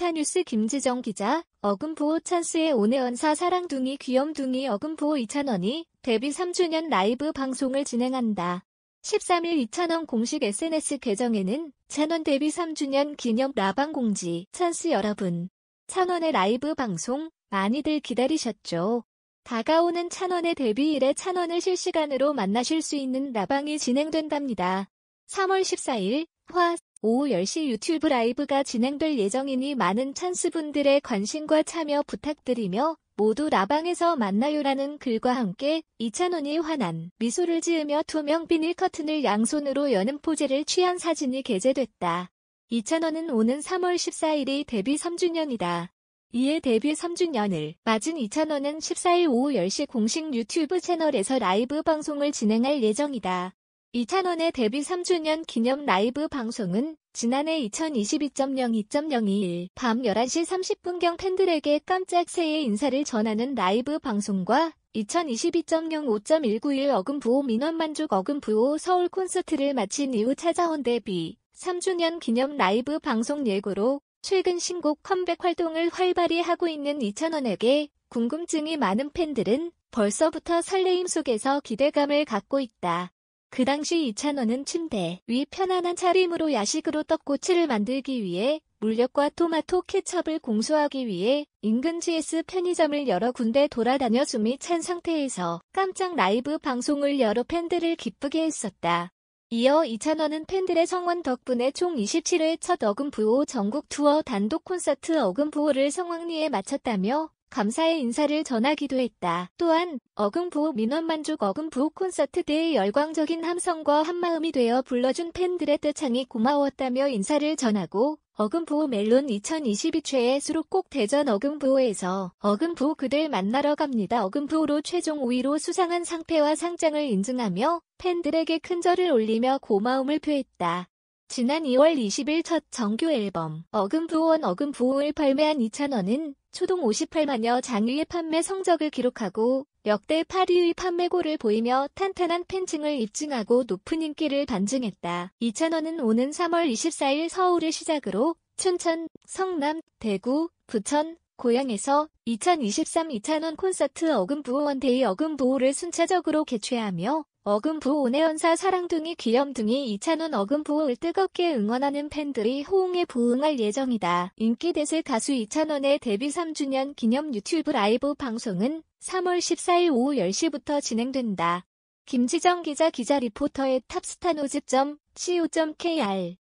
스타뉴스 김지정 기자, 어금보호 찬스의 온네언사 사랑둥이 귀염둥이 어금보호 이찬원이 데뷔 3주년 라이브 방송을 진행한다. 13일 이찬원 공식 SNS 계정에는 찬원 데뷔 3주년 기념 라방 공지 찬스 여러분. 찬원의 라이브 방송 많이들 기다리셨죠? 다가오는 찬원의 데뷔일에 찬원을 실시간으로 만나실 수 있는 라방이 진행된답니다. 3월 14일 화 오후 10시 유튜브 라이브가 진행될 예정이니 많은 찬스분들의 관심과 참여 부탁드리며 모두 라방에서 만나요라는 글과 함께 이찬원이 화난 미소를 지으며 투명 비닐 커튼을 양손으로 여는 포즈를 취한 사진이 게재됐다. 이찬원은 오는 3월 14일이 데뷔 3주년이다. 이에 데뷔 3주년을 맞은 이찬원은 14일 오후 10시 공식 유튜브 채널에서 라이브 방송을 진행할 예정이다. 이찬원의 데뷔 3주년 기념 라이브 방송은 지난해 2 0 2 2 0 2 0 2일밤 11시 30분경 팬들에게 깜짝 새해 인사를 전하는 라이브 방송과 2 0 2 2 0 5 1 9일 어금부호 민원만족 어금부호 서울 콘서트를 마친 이후 찾아온 데뷔 3주년 기념 라이브 방송 예고로 최근 신곡 컴백 활동을 활발히 하고 있는 이찬원에게 궁금증이 많은 팬들은 벌써부터 설레임 속에서 기대감을 갖고 있다. 그 당시 이찬원은 침대 위 편안한 차림으로 야식으로 떡꼬치를 만들기 위해 물엿과 토마토 케첩을 공수하기 위해 인근 GS 편의점을 여러 군데 돌아다녀 숨이 찬 상태에서 깜짝 라이브 방송을 여러 팬들을 기쁘게 했었다. 이어 이찬원은 팬들의 성원 덕분에 총 27회 첫 어금부호 전국 투어 단독 콘서트 어금부호를 성황리에 마쳤다며 감사의 인사를 전하기도 했다. 또한 어금부호 민원만족 어금부호 콘서트 때의 열광적인 함성과 한마음이 되어 불러준 팬들의 뜻창이 고마웠다며 인사를 전하고 어금부호 멜론 2 0 2 2최애 수록곡 대전 어금부호에서 어금부호 그들 만나러 갑니다. 어금부호로 최종 5위로 수상한 상패와 상장을 인증하며 팬들에게 큰 절을 올리며 고마움을 표했다. 지난 2월 20일 첫 정규 앨범 어금부원 어금부호을 발매한 이찬원은 초동 58만여 장위의 판매 성적을 기록하고 역대 8위의 판매고를 보이며 탄탄한 팬층을 입증하고 높은 인기를 반증했다. 이찬원은 오는 3월 24일 서울을 시작으로 춘천, 성남, 대구, 부천, 고향에서 2023 이찬원 콘서트 어금부호원데이 어금부호를 순차적으로 개최하며 어금부 오내연사 사랑둥이 귀염둥이 이찬원 어금부호를 뜨겁게 응원하는 팬들이 호응에 부응할 예정이다. 인기 대세 가수 이찬원의 데뷔 3주년 기념 유튜브 라이브 방송은 3월 14일 오후 10시부터 진행된다. 김지정 기자 기자 리포터의 탑스타노즈.co.kr